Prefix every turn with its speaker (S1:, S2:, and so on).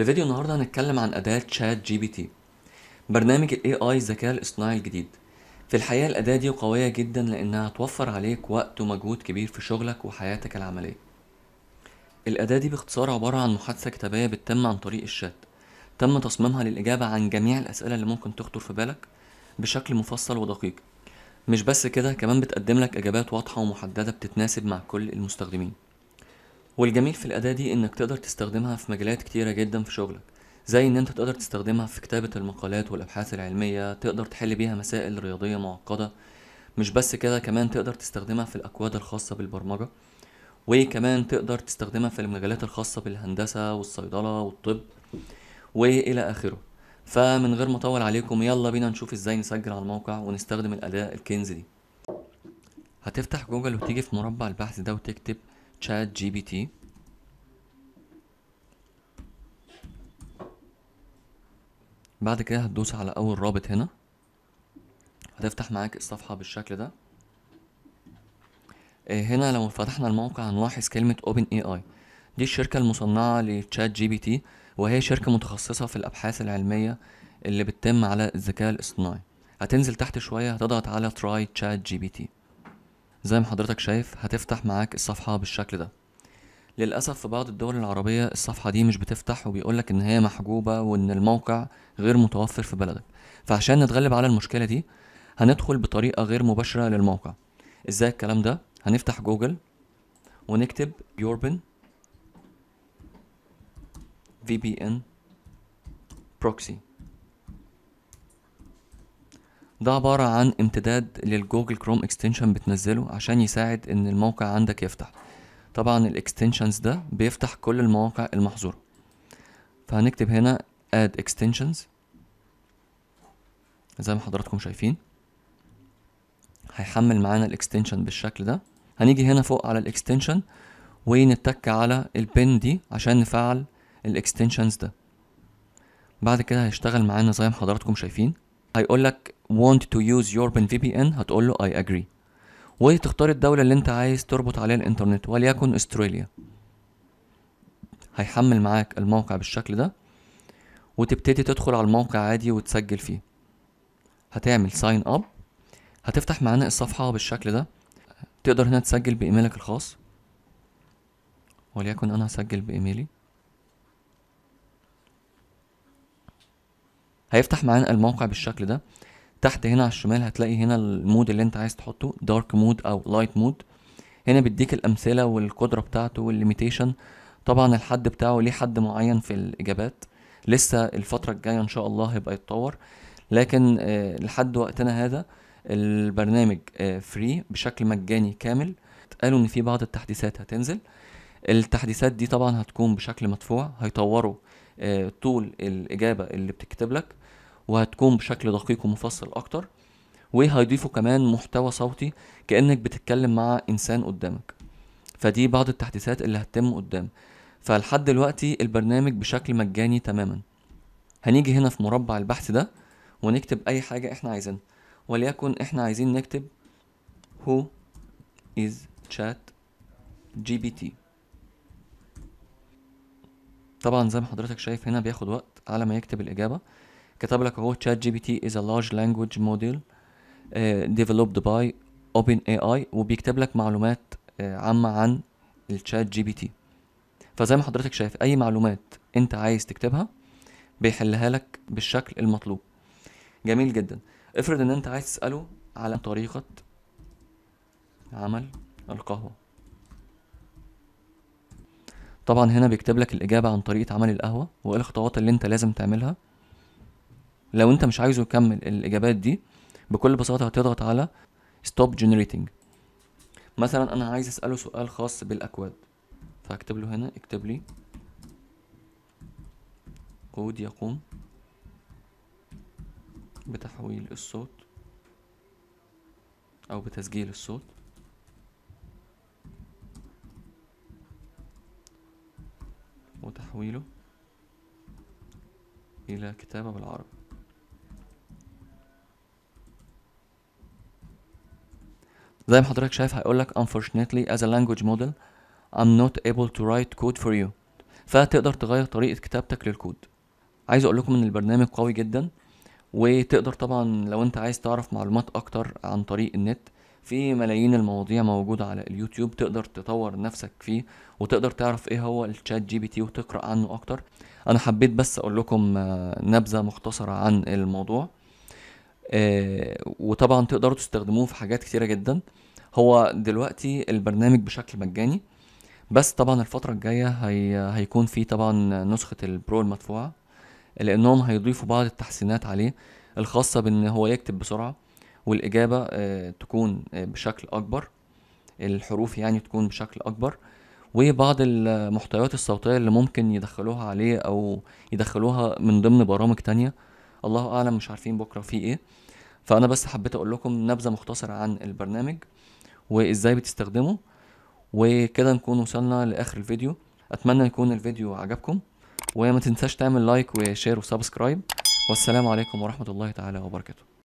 S1: في فيديو النهارده هنتكلم عن أداة شات جي بي تي برنامج ال AI الذكاء الاصطناعي الجديد في الحقيقة الأداة دي قوية جدا لأنها هتوفر عليك وقت ومجهود كبير في شغلك وحياتك العملية الأداة دي باختصار عبارة عن محادثة كتابية بتتم عن طريق الشات تم تصميمها للإجابة عن جميع الأسئلة اللي ممكن تخطر في بالك بشكل مفصل ودقيق مش بس كده كمان بتقدم لك إجابات واضحة ومحددة بتتناسب مع كل المستخدمين والجميل في الأداة دي إنك تقدر تستخدمها في مجالات كتيرة جدا في شغلك زي إن أنت تقدر تستخدمها في كتابة المقالات والأبحاث العلمية تقدر تحل بيها مسائل رياضية معقدة مش بس كده كمان تقدر تستخدمها في الأكواد الخاصة بالبرمجة وكمان تقدر تستخدمها في المجالات الخاصة بالهندسة والصيدلة والطب وإلى آخره فمن غير ما أطول عليكم يلا بينا نشوف إزاي نسجل على الموقع ونستخدم الأداة الكنز دي هتفتح جوجل وتيجي في مربع البحث ده وتكتب تشات جي بي تي بعد كده هتدوس على اول رابط هنا هتفتح معاك الصفحة بالشكل ده آه، هنا لو فتحنا الموقع هنلاحظ كلمة Open AI دي الشركة المصنعة لتشات جي بي تي وهي شركة متخصصة في الأبحاث العلمية اللي بتتم على الذكاء الاصطناعي هتنزل تحت شوية هتضغط على Try Chat تي زي ما حضرتك شايف هتفتح معاك الصفحة بالشكل ده للأسف في بعض الدول العربية الصفحة دي مش بتفتح وبيقولك إن هي محجوبة وإن الموقع غير متوفر في بلدك فعشان نتغلب على المشكلة دي هندخل بطريقة غير مباشرة للموقع إزاي الكلام ده؟ هنفتح جوجل ونكتب يوربن VPN proxy ده عبارة عن امتداد للجوجل كروم اكستنشن بتنزله عشان يساعد ان الموقع عندك يفتح طبعا الاكستنشنز ده بيفتح كل المواقع المحظورة فهنكتب هنا add extensions زي ما حضراتكم شايفين هيحمل معانا الاكستنشن بالشكل ده هنيجي هنا فوق على الاكستنشن ونتك على البن دي عشان نفعل الاكستنشنز ده بعد كده هيشتغل معانا زي ما حضراتكم شايفين هيقول لك want to use your pen VPN هتقول له I agree وتختار الدولة اللي انت عايز تربط عليها الانترنت وليكن استراليا هيحمل معاك الموقع بالشكل ده وتبتدي تدخل على الموقع عادي وتسجل فيه هتعمل ساين اب هتفتح معانا الصفحة بالشكل ده تقدر هنا تسجل بإيميلك الخاص وليكن أنا هسجل بإيميلي هيفتح معانا الموقع بالشكل ده تحت هنا على الشمال هتلاقي هنا المود اللي انت عايز تحطه دارك مود او لايت مود هنا بيديك الامثله والقدره بتاعته والليميتيشن طبعا الحد بتاعه ليه حد معين في الاجابات لسه الفتره الجايه ان شاء الله هيبقى يتطور لكن آه لحد وقتنا هذا البرنامج آه فري بشكل مجاني كامل قالوا ان في بعض التحديثات هتنزل التحديثات دي طبعا هتكون بشكل مدفوع هيطوروا آه طول الاجابه اللي بتكتب لك وهتكون بشكل دقيق ومفصل اكتر وهيضيفوا كمان محتوى صوتي كانك بتتكلم مع انسان قدامك فدي بعض التحديثات اللي هتتم قدام فلحد دلوقتي البرنامج بشكل مجاني تماما هنيجي هنا في مربع البحث ده ونكتب اي حاجة احنا عايزينها وليكن احنا عايزين نكتب who is chat gpt طبعا زي ما حضرتك شايف هنا بياخد وقت على ما يكتب الاجابة كتب لك اهو تشات جي بي تي از ا لارج لانجوج موديل ديفلوبد باي اوبن اي اي وبيكتب لك معلومات uh, عامه عن التشات جي بي تي فزي ما حضرتك شايف اي معلومات انت عايز تكتبها بيحلها لك بالشكل المطلوب جميل جدا افرض ان انت عايز تساله على طريقه عمل القهوه طبعا هنا بيكتب لك الاجابه عن طريقه عمل القهوه وايه الخطوات اللي انت لازم تعملها لو انت مش عايزه يكمل الاجابات دي بكل بساطه هتضغط على ستوب جنريتنج مثلا انا عايز اساله سؤال خاص بالاكواد فاكتب له هنا اكتب لي كود يقوم بتحويل الصوت او بتسجيل الصوت وتحويله الى كتابه بالعربي زي ما حضرتك شايف هيقولك unfortunately as a language model I'm not able to write code for you فتقدر تغير طريقة كتابتك للكود عايز اقول لكم ان البرنامج قوي جدا وتقدر طبعا لو انت عايز تعرف معلومات اكتر عن طريق النت في ملايين المواضيع موجودة على اليوتيوب تقدر تطور نفسك فيه وتقدر تعرف ايه هو الشات جي بي تي وتقرأ عنه اكتر انا حبيت بس اقول لكم آه، نبذة مختصرة عن الموضوع آه، وطبعا تقدروا تستخدموه في حاجات كتيره جدا هو دلوقتي البرنامج بشكل مجاني بس طبعا الفتره الجايه هي هيكون في طبعا نسخه البرو المدفوعه لانهم هيضيفوا بعض التحسينات عليه الخاصه بان هو يكتب بسرعه والاجابه آه، تكون آه، بشكل اكبر الحروف يعني تكون بشكل اكبر وبعض المحتويات الصوتيه اللي ممكن يدخلوها عليه او يدخلوها من ضمن برامج تانية الله اعلم مش عارفين بكره في ايه فانا بس حبيت اقول لكم نبذه مختصره عن البرنامج وازاي بتستخدمه وكده نكون وصلنا لاخر الفيديو اتمنى يكون الفيديو عجبكم وما تنساش تعمل لايك وشير وسبسكرايب والسلام عليكم ورحمه الله تعالى وبركاته